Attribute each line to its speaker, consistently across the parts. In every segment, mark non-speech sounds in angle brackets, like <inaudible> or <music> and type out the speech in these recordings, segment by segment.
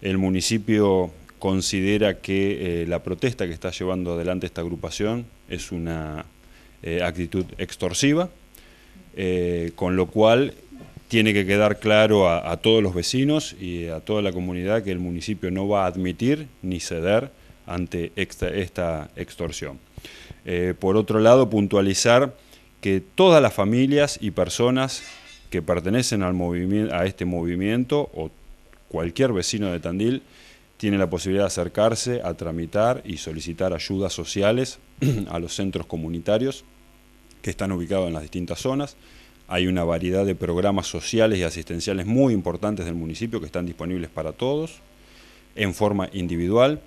Speaker 1: El municipio considera que eh, la protesta que está llevando adelante esta agrupación es una eh, actitud extorsiva, eh, con lo cual tiene que quedar claro a, todos los vecinos y a toda la comunidad que el municipio no va a admitir ni ceder ante esta, extorsión. por otro lado, puntualizar que todas las familias y personas que pertenecen al a este movimiento o cualquier vecino de Tandil tiene la posibilidad de acercarse a tramitar y solicitar ayudas sociales <clears throat> a los centros comunitarios que están ubicados en las distintas zonas. Hay una variedad de programas sociales y asistenciales muy importantes del municipio que están disponibles para todos en forma individual.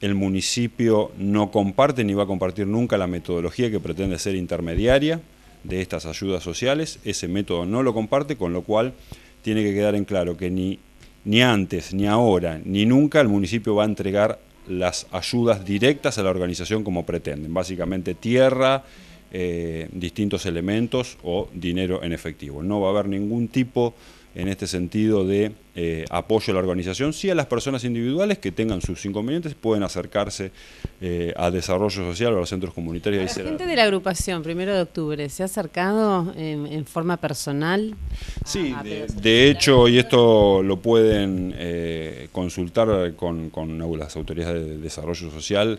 Speaker 1: El municipio no comparte ni va a compartir nunca la metodología que pretende ser intermediaria de estas ayudas sociales. Ese método no lo comparte, con lo cual tiene que quedar en claro que ni ni antes, ni ahora, ni nunca el municipio va a entregar las ayudas directas a la organización como pretenden, básicamente tierra, eh, distintos elementos o dinero en efectivo. No va a haber ningún tipo en este sentido de eh, apoyo a la organización, sí a las personas individuales que tengan sus inconvenientes pueden acercarse eh, a desarrollo social o a los centros comunitarios. La gente de la agrupación, primero de octubre, ¿se ha acercado en, forma personal? Sí, ah, ah, de, hecho, y esto lo pueden eh, consultar con, las autoridades de desarrollo social.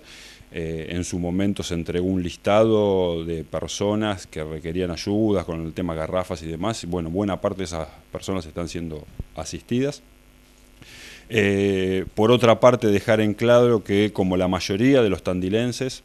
Speaker 1: en su momento se entregó un listado de personas que requerían ayudas con el tema garrafas y demás. bueno, buena parte de esas personas están siendo asistidas. Eh, por otra parte, dejar en claro que, como la mayoría de los tandilenses,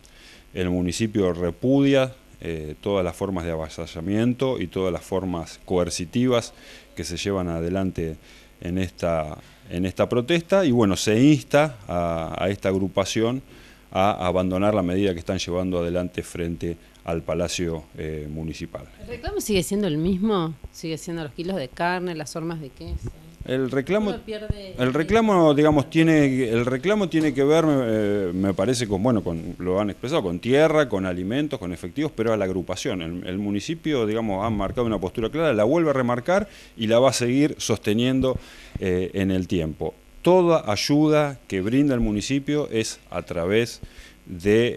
Speaker 1: el municipio repudia eh, todas las formas de avasallamiento y todas las formas coercitivas que se llevan adelante en esta, en esta protesta y bueno, se insta a, esta agrupación a abandonar la medida que están llevando adelante frente al Palacio eh, Municipal. ¿El reclamo sigue siendo el mismo? ¿Sigue siendo los kilos de carne, las formas de queso? El reclamo, el reclamo, digamos, tiene, el reclamo tiene que ver, eh, me parece, con, bueno, con, lo han expresado, con tierra, con alimentos, con efectivos, pero a la agrupación. El, municipio, digamos, ha marcado una postura clara, la vuelve a remarcar y la va a seguir sosteniendo eh, en el tiempo. Toda ayuda que brinda el municipio es a través de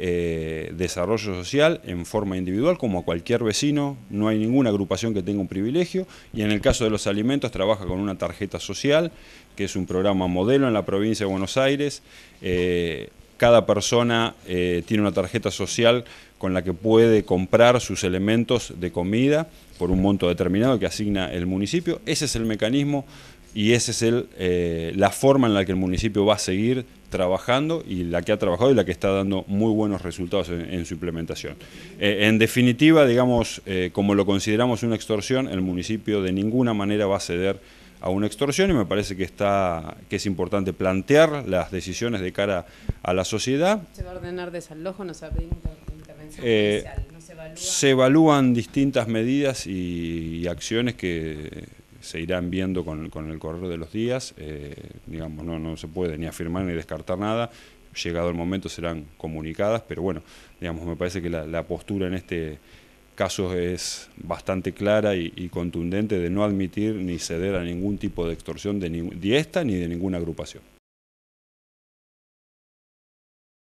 Speaker 1: eh, desarrollo social en forma individual, como a cualquier vecino, no hay ninguna agrupación que tenga un privilegio, y en el caso de los alimentos trabaja con una tarjeta social, que es un programa modelo en la provincia de Buenos Aires, eh, cada persona eh, tiene una tarjeta social con la que puede comprar sus elementos de comida por un monto determinado que asigna el municipio, ese es el mecanismo y esa es la forma en la que el municipio va a seguir trabajando y la que ha trabajado y la que está dando muy buenos resultados en, su implementación. Eh, en definitiva, digamos, eh, como lo consideramos una extorsión, el municipio de ninguna manera va a ceder a una extorsión y me parece que está que es importante plantear las decisiones de cara a la sociedad. ¿Se va a ordenar desalojo no se va a intervención eh, se, evalúan distintas medidas y acciones que se irán viendo con, el correr de los días. Eh, digamos, no, se puede ni afirmar ni descartar nada. Llegado el momento serán comunicadas, pero bueno, digamos, me parece que la, postura en este caso es bastante clara y, contundente de no admitir ni ceder a ningún tipo de extorsión de, de esta ni de ninguna agrupación.